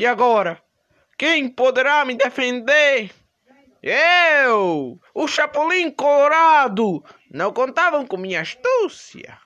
E agora? Quem poderá me defender? Eu, o Chapolin Colorado, não contavam com minha astúcia.